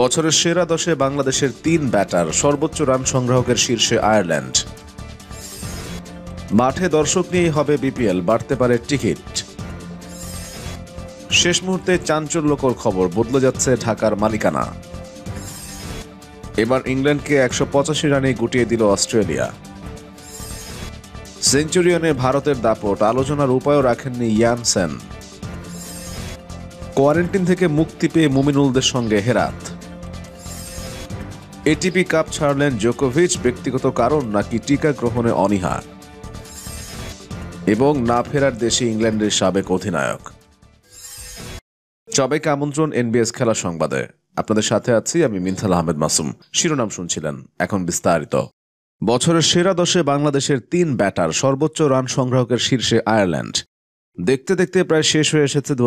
বছরের সেরা দশে বাংলাদেশের তিন ব্যাটার সর্বোচ্চ রান সংগ্রাহকের শীর্ষে আয়ারল্যান্ড মাঠে দর্শক নিয়েই হবে বিপিএল বাড়তে পারে টিকিট শেষ মুহূর্তে চাঞ্চল্যকর খবর বদলে যাচ্ছে ঢাকার মালিকানা এবার ইংল্যান্ডকে একশো পঁচাশি রানে গুটিয়ে দিল অস্ট্রেলিয়া সেঞ্চুরিয়নে ভারতের দাপট আলোচনার উপায়ও রাখেননি ইয়ানসেন কোয়ারেন্টিন থেকে মুক্তি পেয়ে মুমিনুলদের সঙ্গে হেরাত এটিপি কাপ ছাড়লেন জোকোভিচ ব্যক্তিগত কারণ নাকি টিকা গ্রহণে অনীহা এবং না ফেরার দেশে ইংল্যান্ডের সাবেক অধিনায়ক সবাইকে আমন্ত্রণ এনবিএস খেলা সংবাদে আপনাদের সাথে আছি আমি মিনথাল আহমেদ মাসুম শিরোনাম শুনছিলেন এখন বিস্তারিত বছরের সেরা দশে বাংলাদেশের তিন ব্যাটার সর্বোচ্চ রান সংগ্রাহকের শীর্ষে আয়ারল্যান্ড দেখতে দেখতে প্রায় শেষ হয়ে এসেছে দু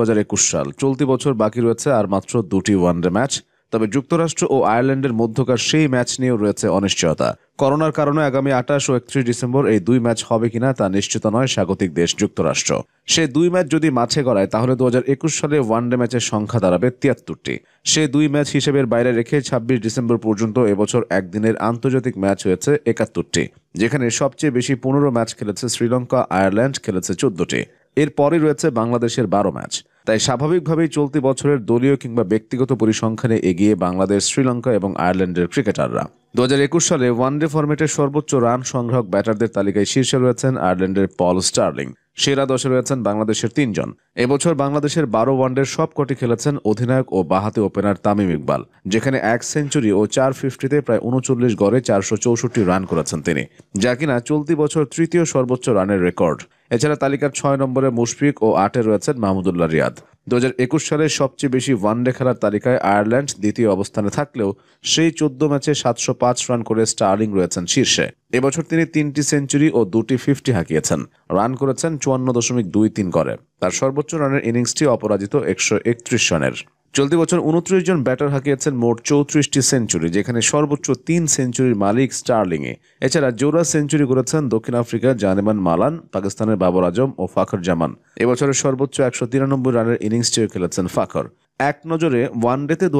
সাল চলতি বছর বাকি রয়েছে আর মাত্র দুটি ওয়ানডে ম্যাচ তবে যুক্তরাষ্ট্র ও আয়ারল্যান্ডের মধ্যকার সেই ম্যাচ নিয়েও রয়েছে অনিশ্চয়তা করোনার কারণে আগামী আঠাশ ও একত্রিশ ডিসেম্বর এই দুই ম্যাচ হবে কিনা তা নিশ্চিত নয় স্বাগতিক দেশ যুক্তরাষ্ট্র সে দুই ম্যাচ যদি মাঠে গড়ায় তাহলে দু সালে ওয়ানডে ম্যাচের সংখ্যা দাঁড়াবে তিয়াত্তরটি সে দুই ম্যাচ হিসেবে বাইরে রেখে ছাব্বিশ ডিসেম্বর পর্যন্ত এবছর একদিনের আন্তর্জাতিক ম্যাচ হয়েছে একাত্তরটি যেখানে সবচেয়ে বেশি পনেরো ম্যাচ খেলেছে শ্রীলঙ্কা আয়ারল্যান্ড খেলেছে চোদ্দটি এরপরই রয়েছে বাংলাদেশের বারো ম্যাচ তাই স্বাভাবিকভাবেই চলতি বছরের দলীয় কিংবা ব্যক্তিগত পরিসংখ্যানে এগিয়ে বাংলাদেশ শ্রীলঙ্কা এবং আয়ারল্যান্ডের ক্রিকেটাররা দু সালে ওয়ানডে ফরমেটের সর্বোচ্চ রান সংগ্রাহক ব্যাটারদের তালিকায় শীর্ষে রয়েছেন আয়ারল্যান্ডের পল স্টার্লিং সেরা দশে রয়েছেন বাংলাদেশের তিনজন এবছর বাংলাদেশের বারো ওয়ানডের সবকটি খেলেছেন অধিনায়ক ও বাহাতি ওপেনার তামিম ইকবাল যেখানে এক সেঞ্চুরি ও চার ফিফটিতে প্রায় উনচল্লিশ গড়ে চারশো চৌষট্টি রান করেছেন তিনি যা কিনা চলতি বছর তৃতীয় সর্বোচ্চ রানের রেকর্ড এছাড়া তালিকার ছয় নম্বরে মুশফিক ও আটে রয়েছেন মাহমুদুল্লাহ রিয়াদ দু একুশ সালে সবচেয়ে বেশি ওয়ানডে খেলার তালিকায় আয়ারল্যান্ড দ্বিতীয় অবস্থানে থাকলেও সেই চোদ্দ ম্যাচে সাতশো পাঁচ রান করে স্টার্লিং রয়েছেন শীর্ষে এবছর তিনি তিনটি সেঞ্চুরি ও দুটি ফিফটি হাঁকিয়েছেন রান করেছেন চুয়ান্ন দশমিক দুই তিন করে তার সর্বোচ্চ রানের ইনিংসটি অপরাজিত একশো একত্রিশ রানের চলতি বছর উনত্রিশ জন ব্যাটার হাঁকিয়েছেন মোট চৌত্রিশটি সেঞ্চুরি যেখানে সর্বোচ্চ তিন সেঞ্চুরির মালিক স্টার্লিংয়ে এছাড়া জোড়া সেঞ্চুরি করেছেন দক্ষিণ আফ্রিকার জানেমান মালান পাকিস্তানের বাবর আজম ও ফাখর জামান এবছরের সর্বোচ্চ একশো তিরানব্বই রানের ইনিংসটিও খেলেছেন ফাখর এক নজরে ওয়ানডেতে দু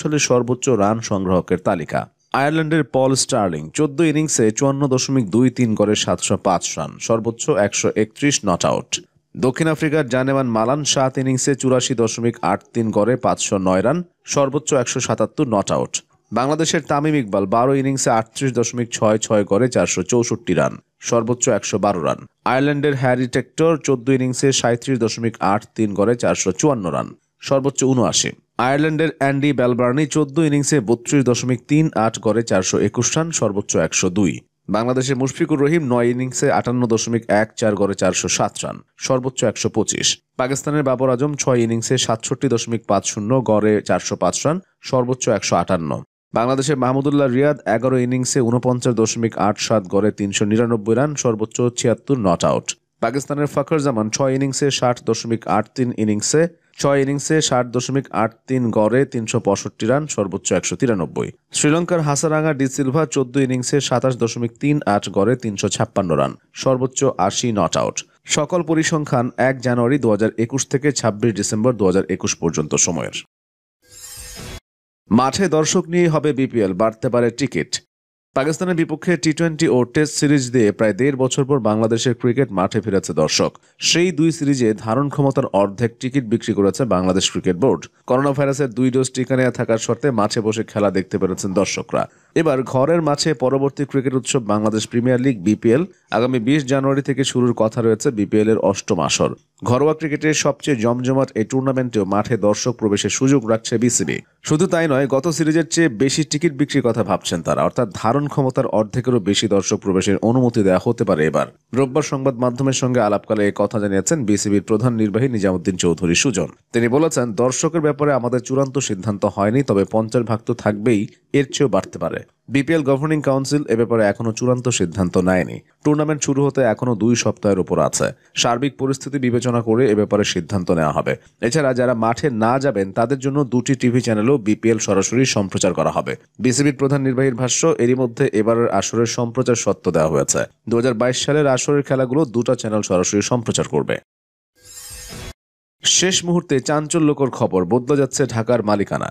সালের সর্বোচ্চ রান সংগ্রাহকের তালিকা আয়ারল্যান্ডের পল স্টার্লিং চোদ্দ ইনিংসে চুয়ান্ন দশমিক দুই তিন করে সাতশো পাঁচ রান সর্বোচ্চ একশো একত্রিশ নট আউট দক্ষিণ আফ্রিকার জানেমান মালান সাত ইনিংসে চুরাশি দশমিক আট তিন গড়ে পাঁচশো নয় রান সর্বোচ্চ একশো সাতাত্তর নট আউট বাংলাদেশের তামিম ইকবাল বারো ইনিংসে আটত্রিশ দশমিক ছয় ছয় গড়ে চারশো চৌষট্টি রান সর্বোচ্চ একশো বারো রান আয়ারল্যান্ডের হ্যারি টেক্টর চোদ্দ ইনিংসে সাঁত্রিশ দশমিক আট তিন গড়ে চারশো চুয়ান্ন রান সর্বোচ্চ উনআশি আয়ারল্যান্ডের অ্যান্ডি ব্যালবার্নি চোদ্দ ইনিংসে বত্রিশ দশমিক তিন আট গড়ে চারশো একুশ রান সর্বোচ্চ একশো দুই বাংলাদেশের মুশফিকুর রহিম নয় ইনিংসে আটান্ন দশমিক এক চার গড়ে চারশো সাত রান সর্বোচ্চ একশো পঁচিশ পাকিস্তানের বাবর আজম ছয় ইনিংসে সাতষট্টি দশমিক পাঁচ শূন্য গড়ে চারশো পাঁচ রান সর্বোচ্চ একশো আটান্ন বাংলাদেশের মাহমুদুল্লাহ রিয়াদ এগারো ইনিংসে উনপঞ্চাশ দশমিক আট সাত গড়ে তিনশো নিরানব্বই রান সর্বোচ্চ ছিয়াত্তর নট আউট পাকিস্তানের ফখর জামান ছয় ইনিংসে ষাট দশমিক আট তিন ইনিংসে ছয় ইনিংসে ষাট দশমিক আট তিন গড়ে তিনশো পঁয়ষট্টি রান সর্বোচ্চ একশো তিরানব্বই শ্রীলঙ্কার হাসারাঙ্গা ডি সিলভা চোদ্দ ইনিংসে সাতাশ দশমিক তিন আট গড়ে তিনশো ছাপ্পান্ন রান সর্বোচ্চ আশি নট আউট সকল পরিসংখ্যান এক জানুয়ারি দু একুশ থেকে ছাব্বিশ ডিসেম্বর দু একুশ পর্যন্ত সময়ের মাঠে দর্শক নিয়ে হবে বিপিএল বাড়তে পারে টিকিট পাকিস্তানের বিপক্ষে টি টোয়েন্টি ও টেস্ট সিরিজ দিয়ে প্রায় দেড় বছর পর বাংলাদেশের ক্রিকেট মাঠে ফিরেছে দর্শক সেই দুই সিরিজে ধারণ ক্ষমতার অর্ধেক টিকিট বিক্রি করেছে বাংলাদেশ ক্রিকেট বোর্ড করোনা ভাইরাসের দুই ডোজ টিকা নেওয়া থাকার শর্তে মাঠে বসে খেলা দেখতে পেরেছেন দর্শকরা এবার ঘরের মাঝে পরবর্তী ক্রিকেট উৎসব বাংলাদেশ প্রিমিয়ার লিগ বিপিএল আগামী বিশ জানুয়ারি থেকে শুরুর কথা রয়েছে বিপিএল এর অষ্টম আসর ঘরোয়া ক্রিকেটের সবচেয়ে জমজমাট এই টুর্নামেন্টেও মাঠে দর্শক প্রবেশের সুযোগ রাখছে বিসিবি শুধু তাই নয় গত সিরিজের চেয়ে বেশি টিকিট বিক্রির কথা ভাবছেন তারা অর্থাৎ ধারণ ক্ষমতার অর্ধেকেরও বেশি দর্শক প্রবেশের অনুমতি দেওয়া হতে পারে এবার রোববার সংবাদ মাধ্যমের সঙ্গে আলাপকালে এ কথা জানিয়েছেন বিসিবির প্রধান নির্বাহী নিজামুদ্দিন চৌধুরী সুজন তিনি বলেছেন দর্শকের ব্যাপারে আমাদের চূড়ান্ত সিদ্ধান্ত হয়নি তবে পঞ্চাশ ভাগ তো থাকবেই এর চেয়েও বাড়তে পারে পারে বিপিএল গভর্নিং কাউন্সিল এ ব্যাপারে এখনও চূড়ান্ত সিদ্ধান্ত নেয়নি টুর্নামেন্ট শুরু হতে এখনও দুই সপ্তাহের উপর আছে সার্বিক পরিস্থিতি বিবেচনা করে এ ব্যাপারে সিদ্ধান্ত নেওয়া হবে এছাড়া যারা মাঠে না যাবেন তাদের জন্য দুটি টিভি চ্যানেলও বিপিএল সরাসরি সম্প্রচার করা হবে বিসিবির প্রধান নির্বাহীর ভাষ্য এরই মধ্যে এবারের আসরের সম্প্রচার সত্ত্ব দেওয়া হয়েছে দু সালের আসরের খেলাগুলো দুটা চ্যানেল সরাসরি সম্প্রচার করবে শেষ মুহূর্তে চাঞ্চল্যকর খবর বদলে যাচ্ছে ঢাকার মালিকানা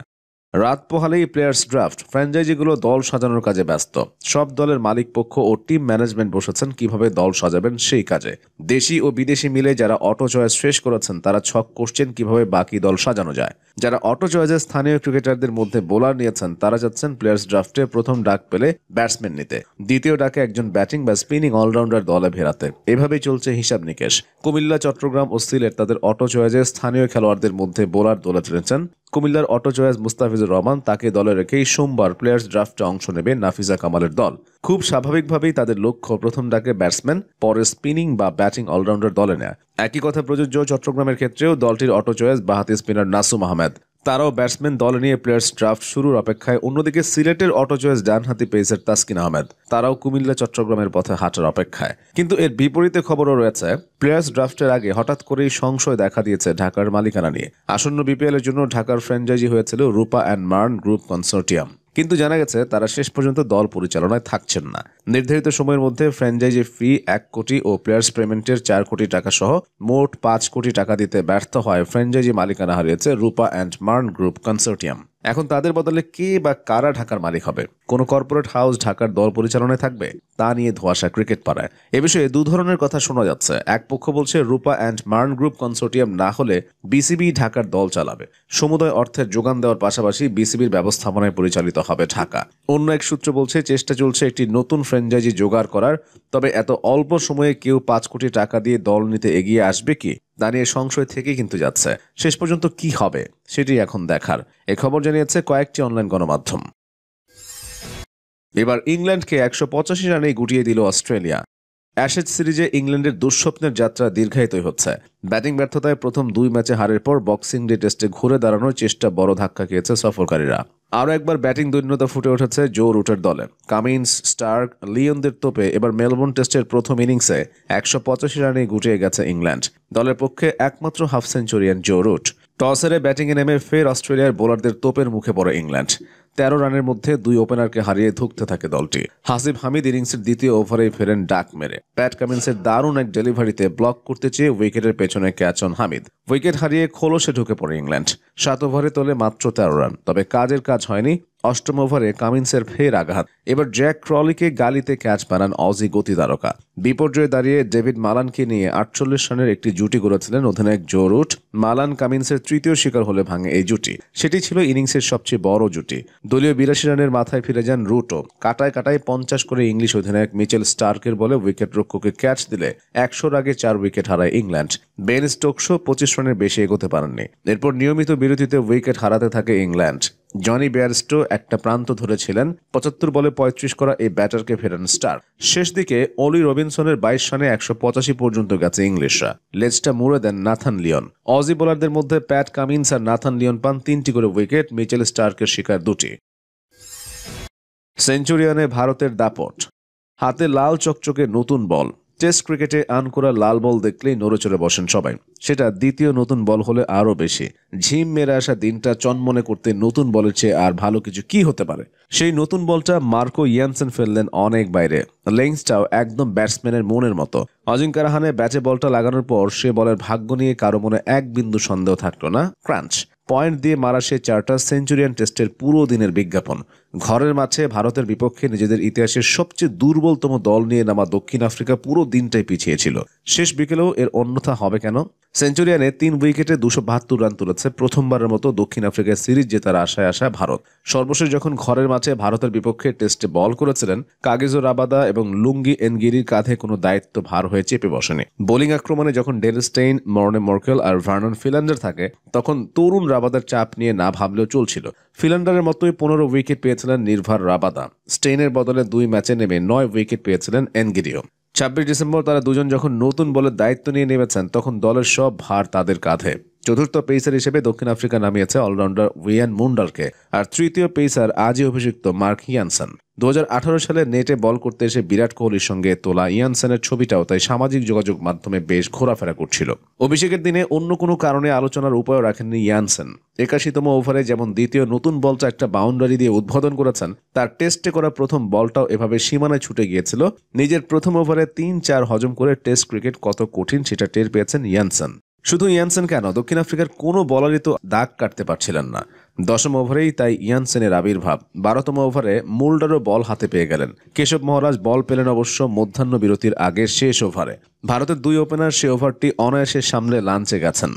রাত পোহালেই প্লেয়ার্স ড্রাফট ফ্র্যাঞ্চাইজিগুলো দল সাজানোর কাজে ব্যস্ত সব দলের মালিক পক্ষ ও টিম ম্যানেজমেন্ট বসেছেন কিভাবে দল সাজাবেন সেই কাজে দেশি ও বিদেশি মিলে যারা অটো চয়েস শেষ করেছেন তারা ছক করছেন কিভাবে বাকি দল সাজানো যায় যারা অটো চয়েসে স্থানীয় ক্রিকেটারদের মধ্যে বোলার নিয়েছেন তারা যাচ্ছেন প্লেয়ার্স ড্রাফটে প্রথম ডাক পেলে ব্যাটসম্যান নিতে দ্বিতীয় ডাকে একজন ব্যাটিং বা স্পিনিং অলরাউন্ডার দলে ভেরাতে এভাবেই চলছে হিসাব নিকেশ কুমিল্লা চট্টগ্রাম ও সিলেট তাদের অটো চয়েসে স্থানীয় খেলোয়াড়দের মধ্যে বোলার দলে টেনেছেন কুমিল্লার অটো জয়াজ মুস্তাফিজুর রহমান তাকে দলে রেখেই সোমবার প্লেয়ার্স ড্রাফটে অংশ নেবে নাফিজা কামালের দল খুব স্বাভাবিকভাবেই তাদের লক্ষ্য প্রথম ডাকে ব্যাটসম্যান পরে স্পিনিং বা ব্যাটিং অলরাউন্ডার দলে নেয় একই কথা প্রযোজ্য চট্টগ্রামের ক্ষেত্রেও দলটির অটো চয়েস বাহাতি স্পিনার নাসুম আহমেদ তারাও ব্যাটসম্যান দল নিয়ে প্লেয়ার্স ড্রাফট শুরুর অপেক্ষায় অন্যদিকে সিলেটের অটোজয়েস ডানহাতি পেসার তাসকিন আহমেদ তারাও কুমিল্লা চট্টগ্রামের পথে হাঁটার অপেক্ষায় কিন্তু এর বিপরীতে খবরও রয়েছে প্লেয়ার্স ড্রাফটের আগে হঠাৎ করেই সংশয় দেখা দিয়েছে ঢাকার মালিকানা নিয়ে আসন্ন বিপিএলের জন্য ঢাকার ফ্র্যাঞ্চাইজি হয়েছিল Rupa and Marn group consortium কিন্তু জানা গেছে তারা শেষ পর্যন্ত দল পরিচালনায় থাকছেন না নির্ধারিত সময়ের মধ্যে ফ্র্যাঞ্চাইজি ফি এক কোটি ও প্লেয়ার্স পেমেন্টের চার কোটি টাকা সহ মোট পাঁচ কোটি টাকা দিতে ব্যর্থ হয় ফ্র্যাঞ্চাইজি মালিকানা হারিয়েছে Rupa and Marn group consortium এখন তাদের বদলে কে বা কারা ঢাকার মালিক হবে কোনো কর্পোরেট হাউস ঢাকার দল পরিচালনায় থাকবে তা নিয়ে ধোয়াশা ক্রিকেট পাড়ায় এ বিষয়ে দু ধরনের কথা শোনা যাচ্ছে এক পক্ষ বলছে Rupa and Marn group consortium না হলে বিসিবি ঢাকার দল চালাবে সমুদয় অর্থের যোগান দেওয়ার পাশাপাশি বিসিবির ব্যবস্থাপনায় পরিচালিত হবে ঢাকা অন্য এক সূত্র বলছে চেষ্টা চলছে একটি নতুন ফ্র্যাঞ্চাইজি জোগাড় করার তবে এত অল্প সময়ে কেউ পাঁচ কোটি টাকা দিয়ে দল নিতে এগিয়ে আসবে কি দাঁড়িয়ে সংশয় থেকে কিন্তু যাচ্ছে শেষ পর্যন্ত কি হবে সেটি এখন দেখার এ খবর জানিয়েছে কয়েকটি অনলাইন গণমাধ্যম এবার ইংল্যান্ডকে একশো পঁচাশি রানে গুটিয়ে দিল অস্ট্রেলিয়া অ্যাশেজ সিরিজে ইংল্যান্ডের দুঃস্বপ্নের যাত্রা দীর্ঘায়িত হচ্ছে ব্যাটিং ব্যর্থতায় প্রথম দুই ম্যাচে হারের পর বক্সিং ডে টেস্টে ঘুরে দাঁড়ানোর চেষ্টা বড় ধাক্কা খেয়েছে সফরকারীরা আরও একবার ব্যাটিং দৈন্যতা ফুটে উঠেছে জো রুটের দলে কামিন্স স্টার্ক লিওনদের তোপে এবার মেলবোর্ন টেস্টের প্রথম ইনিংসে একশো পঁচাশি রানে গুটিয়ে গেছে ইংল্যান্ড দলের পক্ষে একমাত্র হাফ সেঞ্চুরিয়ান জো রুট টসেরে ব্যাটিংয়ে নেমে ফের অস্ট্রেলিয়ার বোলারদের তোপের মুখে পড়ে ইংল্যান্ড তেরো রানের মধ্যে দুই ওপেনারকে হারিয়ে ধুঁকতে থাকে দলটি হাসিব হামিদ ইনিংসের দ্বিতীয় ওভারেই ফেরেন ডাক মেরে প্যাট কামিন্সের দারুণ এক ডেলিভারিতে ব্লক করতে চেয়ে উইকেটের পেছনে ক্যাচ অন হামিদ উইকেট হারিয়ে খোলসে ঢুকে পড়ে ইংল্যান্ড সাত ওভারে তোলে মাত্র তেরো রান তবে কাজের কাজ হয়নি অষ্টম ওভারে কামিন্সের ফের আঘাত এবার জ্যাক ক্রলিকে গালিতে ক্যাচ বানান অজি গতি তারকা বিপর্যয়ে দাঁড়িয়ে ডেভিড মালানকে নিয়ে আটচল্লিশ রানের একটি জুটি গড়েছিলেন অধিনায়ক জো রুট মালান কামিন্সের তৃতীয় শিকার হলে ভাঙে এই জুটি সেটি ছিল ইনিংসের সবচেয়ে বড় জুটি দলীয় বিরাশি রানের মাথায় ফিরে যান রুটও কাটায় কাটায় পঞ্চাশ করে ইংলিশ অধিনায়ক মিচেল স্টার্কের বলে উইকেট রক্ষকে ক্যাচ দিলে একশোর আগে চার উইকেট হারায় ইংল্যান্ড বেন স্টোকসও পঁচিশ রানের বেশি এগোতে পারেননি এরপর নিয়মিত বিরতিতে উইকেট হারাতে থাকে ইংল্যান্ড জনি বেয়ারস্টো একটা প্রান্ত ধরেছিলেন পঁচাত্তর বলে পঁয়ত্রিশ করা এই ব্যাটারকে ফেরান স্টার শেষ দিকে অলি রবিনসনের বাইশ রানে একশো পঁচাশি পর্যন্ত গেছে ইংলিশরা লেজটা মুড়ে দেন নাথান লিওন অজি বোলারদের মধ্যে প্যাট কামিন্স আর নাথান লিওন পান তিনটি করে উইকেট মিচেল স্টার্কের শিকার দুটি সেঞ্চুরিয়ানে ভারতের দাপট হাতে লাল চকচকে নতুন বল টেস্ট ক্রিকেটে আন করা লাল বল দেখলেই নড়েচড়ে বসেন সবাই সেটা দ্বিতীয় নতুন বল হলে আরও বেশি ঝিম মেরে আসা দিনটা চনমনে করতে নতুন বলের চেয়ে আর ভালো কিছু কি হতে পারে সেই নতুন বলটা মার্কো ইয়ানসেন ফেললেন অনেক বাইরে লেংসটাও একদম ব্যাটসম্যানের মনের মতো অজিঙ্কা রাহানে ব্যাটে বলটা লাগানোর পর সে বলের ভাগ্য নিয়ে কারো মনে এক বিন্দু সন্দেহ থাকলো না ক্রাঞ্চ পয়েন্ট দিয়ে মারা সে চারটা সেঞ্চুরিয়ান টেস্টের পুরো দিনের বিজ্ঞাপন ঘরের মাঠে ভারতের বিপক্ষে নিজেদের ইতিহাসের সবচেয়ে দুর্বলতম দল নিয়ে নামা দক্ষিণ আফ্রিকা পুরো দিনটাই পিছিয়ে ছিল শেষ বিকেলেও এর অন্যথা হবে কেন সেঞ্চুরিয়ানে তিন উইকেটে দুশো বাহাত্তর রান তুলেছে প্রথমবারের মতো দক্ষিণ আফ্রিকার সিরিজ জেতার আশায় আসা ভারত সর্বশেষ যখন ঘরের মাঠে ভারতের বিপক্ষে টেস্টে বল করেছিলেন কাগিজো রাবাদা এবং লুঙ্গি এনগিরির কাঁধে কোনো দায়িত্ব ভার হয়ে চেপে বসেনি বোলিং আক্রমণে যখন ডেলস্টেইন মর্নে মর্কেল আর ভার্নন ফিলান্ডার থাকে তখন তরুণ রাবাদার চাপ নিয়ে না ভাবলেও চলছিল ফিলান্ডারের মতোই পনেরো উইকেট পেয়ে পেয়েছিলেন নির্ভার রাবাদা স্টেইনের বদলে দুই ম্যাচে নেমে নয় উইকেট পেয়েছিলেন এনগিরিও ছাব্বিশ ডিসেম্বর তারা দুজন যখন নতুন বলে দায়িত্ব নিয়ে নেমেছেন তখন দলের সব ভার তাদের কাঁধে চতুর্থ পেসার হিসেবে দক্ষিণ আফ্রিকা নামিয়েছে অলরাউন্ডার উইয়ান মুন্ডালকে আর তৃতীয় পেসার আজই অভিষিক্ত মার্ক ইয়ানসন দু সালে নেটে বল করতে এসে বিরাট কোহলির সঙ্গে তোলা ইয়ানসনের ছবিটাও তাই সামাজিক যোগাযোগ মাধ্যমে বেশ ঘোরাফেরা করছিল অভিষেকের দিনে অন্য কোনো কারণে আলোচনার উপায় রাখেননি ইয়ানসন একাশিতম ওভারে যেমন দ্বিতীয় নতুন বলটা একটা বাউন্ডারি দিয়ে উদ্বোধন করেছেন তার টেস্টে করা প্রথম বলটাও এভাবে সীমানায় ছুটে গিয়েছিল নিজের প্রথম ওভারে তিন চার হজম করে টেস্ট ক্রিকেট কত কঠিন সেটা টের পেয়েছেন ইয়ানসন শুধু ইয়ানসেন কেন দক্ষিণ আফ্রিকার কোনো বলারই তো দাগ কাটতে পারছিলেন না দশম ওভারেই তাই ইয়ানসেনের আবির্ভাব বারোতম ওভারে মুল্ডারও বল হাতে পেয়ে গেলেন কেশব মহারাজ বল পেলেন অবশ্য মধ্যাহ্ন বিরতির আগের শেষ ওভারে ভারতের দুই ওপেনার সে ওভারটি অনায়াসে সামলে লাঞ্চে গেছেন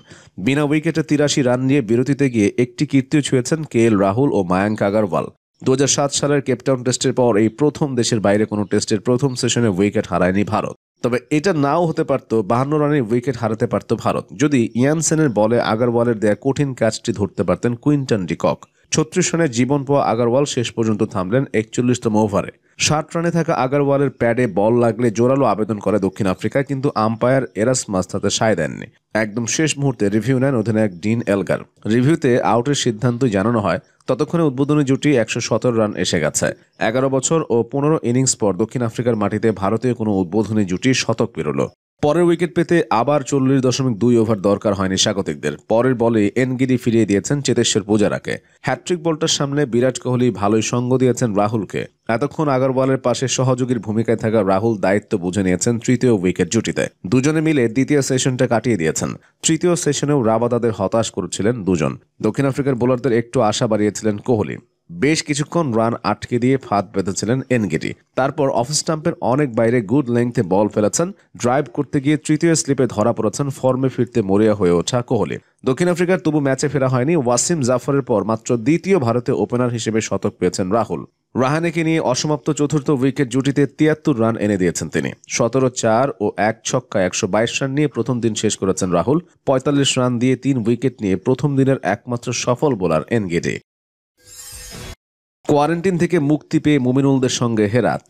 বিনা উইকেটে তিরাশি রান নিয়ে বিরতিতে গিয়ে একটি কীর্তিও ছুঁয়েছেন কে এল রাহুল ও মায়াঙ্ক আগারওয়াল দু সালের কেপটাউন টেস্টের পর এই প্রথম দেশের বাইরে কোনো টেস্টের প্রথম সেশনে উইকেট হারায়নি ভারত তবে এটা নাও হতে পারত বাহান্ন রানে উইকেট হারাতে পারত ভারত যদি ইয়ানসেনের বলে আগারওয়ালের দেয়া কঠিন ক্যাচটি ধরতে পারতেন কুইন্টন ডিকক ছত্রিশ রানের জীবন পাওয়া আগারওয়াল শেষ পর্যন্ত থামলেন একচল্লিশতম ওভারে ষাট রানে থাকা আগারওয়ালের প্যাডে বল লাগলে জোরালো আবেদন করে দক্ষিণ আফ্রিকা কিন্তু আম্পায়ার এরাস মাস্তাতে সায় দেননি একদম শেষ মুহূর্তে রিভিউ নেন অধিনায়ক ডিন এলগার রিভিউতে আউটের সিদ্ধান্ত জানানো হয় ততক্ষণে উদ্বোধনী জুটি একশো রান এসে গেছে এগারো বছর ও পনেরো ইনিংস পর দক্ষিণ আফ্রিকার মাটিতে ভারতীয় কোনো উদ্বোধনী জুটি শতক পেরোল পরের উইকেট পেতে আবার চল্লিশ দশমিক দুই ওভার দরকার হয়নি স্বাগতিকদের পরের বলে এনগিরি ফিরিয়ে দিয়েছেন চেতেশ্বর পূজারাকে হ্যাট্রিক বলটার সামনে বিরাট কোহলি ভালোই সঙ্গ দিয়েছেন রাহুলকে এতক্ষণ আগরওয়ালের পাশে সহযোগীর ভূমিকায় থাকা রাহুল দায়িত্ব বুঝে নিয়েছেন তৃতীয় উইকেট জুটিতে দুজনে মিলে দ্বিতীয় সেশনটা কাটিয়ে দিয়েছেন তৃতীয় সেশনেও রাবাদাদের হতাশ করেছিলেন দুজন দক্ষিণ আফ্রিকার বোলারদের একটু আশা বাড়িয়েছিলেন কোহলি বেশ কিছুক্ষণ রান আটকে দিয়ে ফাঁদ পেতেছিলেন এনগেটি তারপর অফ স্টাম্পের অনেক বাইরে গুড লেংথে বল ফেলেছেন ড্রাইভ করতে গিয়ে তৃতীয় স্লিপে ধরা পড়েছেন ফর্মে ফিরতে মরিয়া হয়ে ওঠা কোহলি দক্ষিণ আফ্রিকার তবু ম্যাচে ফেরা হয়নি ওয়াসিম জাফরের পর মাত্র দ্বিতীয় ভারতে ওপেনার হিসেবে শতক পেয়েছেন রাহুল রাহানেকে নিয়ে অসমাপ্ত চতুর্থ উইকেট জুটিতে তিয়াত্তর রান এনে দিয়েছেন তিনি সতেরো চার ও এক ছক্কা একশো বাইশ রান নিয়ে প্রথম দিন শেষ করেছেন রাহুল পঁয়তাল্লিশ রান দিয়ে তিন উইকেট নিয়ে প্রথম দিনের একমাত্র সফল বোলার এনগেটে কোয়ারেন্টিন থেকে মুক্তি পেয়ে মুমিনুলদের সঙ্গে হেরাত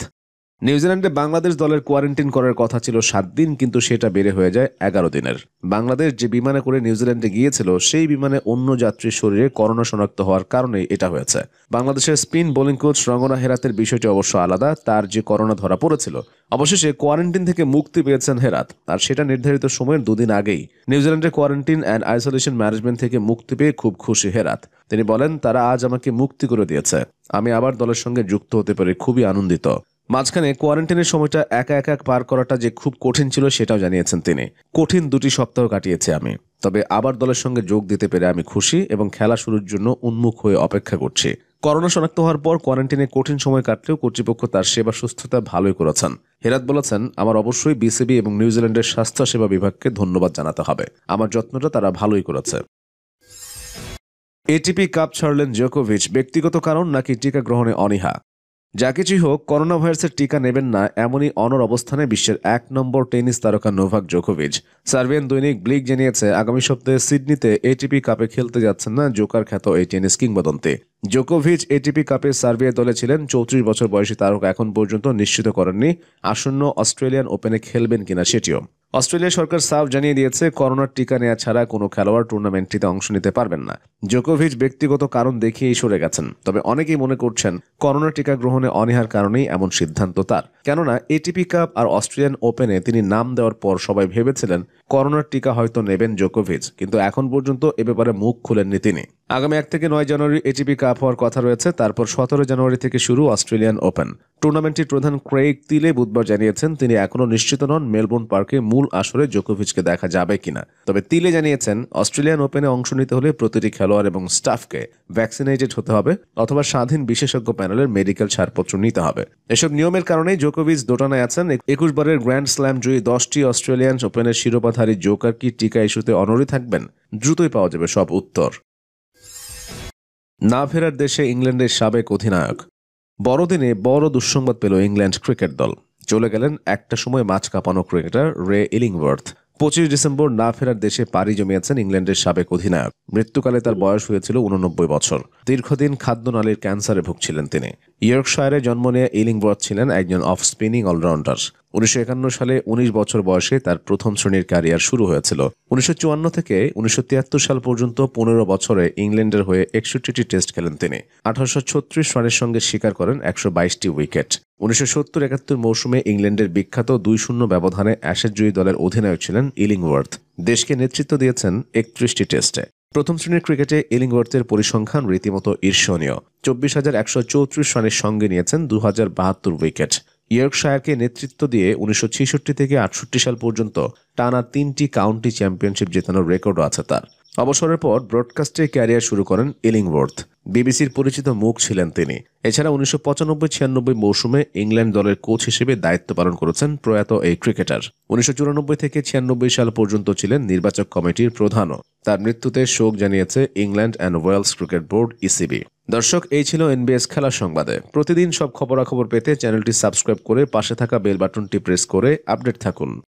নিউজিল্যান্ডে বাংলাদেশ দলের কোয়ারেন্টিন করার কথা ছিল সাত দিন কিন্তু সেটা বেড়ে হয়ে যায় এগারো দিনের বাংলাদেশ যে বিমানে করে নিউজিল্যান্ডে গিয়েছিল সেই বিমানে অন্য যাত্রীর শরীরে করোনা শনাক্ত হওয়ার কারণে এটা হয়েছে বাংলাদেশের স্পিন বোলিং কোচ রঙ্গনা হেরাতের বিষয়টি অবশ্য আলাদা তার যে করোনা ধরা পড়েছিল অবশেষে কোয়ারেন্টিন থেকে মুক্তি পেয়েছেন হেরাত আর সেটা নির্ধারিত সময়ের দুদিন আগেই নিউজিল্যান্ডের কোয়ারেন্টিন অ্যান্ড আইসোলেশন ম্যানেজমেন্ট থেকে মুক্তি পেয়ে খুব খুশি হেরাত তিনি বলেন তারা আজ আমাকে মুক্তি করে দিয়েছে আমি আবার দলের সঙ্গে যুক্ত হতে পেরে খুবই আনন্দিত মাঝখানে কোয়ারেন্টাইনের সময়টা একা একা পার করাটা যে খুব কঠিন ছিল সেটাও জানিয়েছেন তিনি কঠিন দুটি সপ্তাহ কাটিয়েছে আমি তবে আবার দলের সঙ্গে যোগ দিতে পেরে আমি খুশি এবং খেলা শুরুর জন্য উন্মুখ হয়ে অপেক্ষা করছি করোনা শনাক্ত হওয়ার পর কোয়ারেন্টাইনে কঠিন সময় কাটলেও কর্তৃপক্ষ তার সেবা সুস্থতা ভালোই করেছেন হেরাত বলেছেন আমার অবশ্যই বিসিবি এবং নিউজিল্যান্ডের স্বাস্থ্য সেবা বিভাগকে ধন্যবাদ জানাতে হবে আমার যত্নটা তারা ভালোই করেছে এটিপি কাপ ছাড়লেন জোকোভিচ ব্যক্তিগত কারণ নাকি টিকা গ্রহণে অনীহা যা কিছুই হোক করোনা ভাইরাসের টিকা নেবেন না এমনই অনর অবস্থানে বিশ্বের এক নম্বর টেনিস তারকা নোভাক জোকোভিচ সার্বিয়ান দৈনিক ব্লিক জানিয়েছে আগামী সপ্তাহে সিডনিতে এটিপি কাপে খেলতে যাচ্ছেন না জোকার খ্যাত এই টেনিস কিংবদন্তি জোকোভিচ এটিপি কাপে সার্বিয়া দলে ছিলেন চৌত্রিশ বছর বয়সী তারকা এখন পর্যন্ত নিশ্চিত করেননি আসন্ন অস্ট্রেলিয়ান ওপেনে খেলবেন কিনা সেটিও অস্ট্রেলিয়া সরকার সাফ জানিয়ে দিয়েছে করোনার টিকা নেওয়া ছাড়া কোনো খেলোয়াড় টুর্নামেন্টটিতে অংশ নিতে পারবেন না জোকোভিচ ব্যক্তিগত কারণ দেখিয়েই সরে গেছেন তবে অনেকেই মনে করছেন করোনা টিকা গ্রহণে অনীহার কারণেই এমন সিদ্ধান্ত তার কেননা এটিপি কাপ আর অস্ট্রেলিয়ান ওপেনে তিনি নাম দেওয়ার পর সবাই ভেবেছিলেন করোনার টিকা হয়তো নেবেন জোকোভিচ কিন্তু এখন পর্যন্ত এ ব্যাপারে মুখ খোলেননি তিনি আগামী এক থেকে নয় জানুয়ারি এটিপি কাপ হওয়ার কথা রয়েছে তারপর সতেরো জানুয়ারি থেকে শুরু অস্ট্রেলিয়ান ওপেন টুর্নামেন্টটির প্রধান ক্রেইক তিলে বুধবার জানিয়েছেন তিনি এখনও নিশ্চিত নন মেলবোর্ন পার্কে মূল আসরে জোকোভিচকে দেখা যাবে কিনা তবে তিলে জানিয়েছেন অস্ট্রেলিয়ান ওপেনে অংশ নিতে হলে প্রতিটি খেলোয়াড় এবং স্টাফকে ভ্যাকসিনেটেড হতে হবে অথবা স্বাধীন বিশেষজ্ঞ প্যানেলের মেডিকেল ছাড়পত্র নিতে হবে এসব নিয়মের কারণে জোকোভিচ দোটানায় আছেন একুশ বারের গ্র্যান্ড স্ল্যাম জয়ী দশটি অস্ট্রেলিয়ান ওপেনের শিরোপাধারী মাথারি জোকার কি টিকা ইস্যুতে অনরি থাকবেন দ্রুতই পাওয়া যাবে সব উত্তর না ফেরার দেশে ইংল্যান্ডের সাবেক অধিনায়ক বড়দিনে বড় দুঃসংবাদ পেল ইংল্যান্ড ক্রিকেট দল চলে গেলেন একটা সময় মাছ কাঁপানো ক্রিকেটার রে ইলিংওয়ার্থ পঁচিশ ডিসেম্বর না ফেরার দেশে পাড়ি জমিয়েছেন ইংল্যান্ডের সাবেক অধিনায়ক মৃত্যুকালে তার বয়স হয়েছিল উননব্বই বছর দীর্ঘদিন খাদ্যনালীর ক্যান্সারে ভুগছিলেন তিনি ইয়র্কশায়ারে জন্ম নিয়ে ইলিংবর্থ ছিলেন একজন অফ স্পিনিং অলরাউন্ডার উনিশশো সালে ১৯ বছর বয়সে তার প্রথম শ্রেণীর ক্যারিয়ার শুরু হয়েছিল উনিশশো থেকে উনিশশো সাল পর্যন্ত পনেরো বছরে ইংল্যান্ডের হয়ে একষট্টিটি টেস্ট খেলেন তিনি আঠারোশো রানের সঙ্গে স্বীকার করেন একশো উইকেট উনিশশো সত্তর একাত্তর মৌসুমে ইংল্যান্ডের বিখ্যাত দুই শূন্য ব্যবধানে অ্যাশেজ জয়ী দলের অধিনায়ক ছিলেন ইলিংওয়ার্থ দেশকে নেতৃত্ব দিয়েছেন একত্রিশটি টেস্টে প্রথম শ্রেণীর ক্রিকেটে ইলিংওয়ার্থের পরিসংখ্যান রীতিমতো ঈর্ষণীয় চব্বিশ হাজার একশো চৌত্রিশ রানের সঙ্গে নিয়েছেন দু হাজার বাহাত্তর উইকেট ইয়র্কশায়ারকে নেতৃত্ব দিয়ে উনিশশো থেকে আটষট্টি সাল পর্যন্ত টানা তিনটি কাউন্টি চ্যাম্পিয়নশিপ জেতানোর রেকর্ডও আছে তার অবসরের পর ব্রডকাস্টে ক্যারিয়ার শুরু করেন ইলিংওয়ার্থ বিবিসির পরিচিত মুখ ছিলেন তিনি এছাড়া উনিশশো পঁচানব্বই ছিয়ানব্বই মৌসুমে ইংল্যান্ড দলের কোচ হিসেবে দায়িত্ব পালন করেছেন প্রয়াত এই ক্রিকেটার উনিশশো চুরানব্বই থেকে ছিয়ানব্বই সাল পর্যন্ত ছিলেন নির্বাচক কমিটির প্রধানও তার মৃত্যুতে শোক জানিয়েছে England and Wales cricket board ECB দর্শক এই ছিল এনবিএস খেলা সংবাদে প্রতিদিন সব খবরাখবর পেতে চ্যানেলটি সাবস্ক্রাইব করে পাশে থাকা বেল বাটনটি প্রেস করে আপডেট থাকুন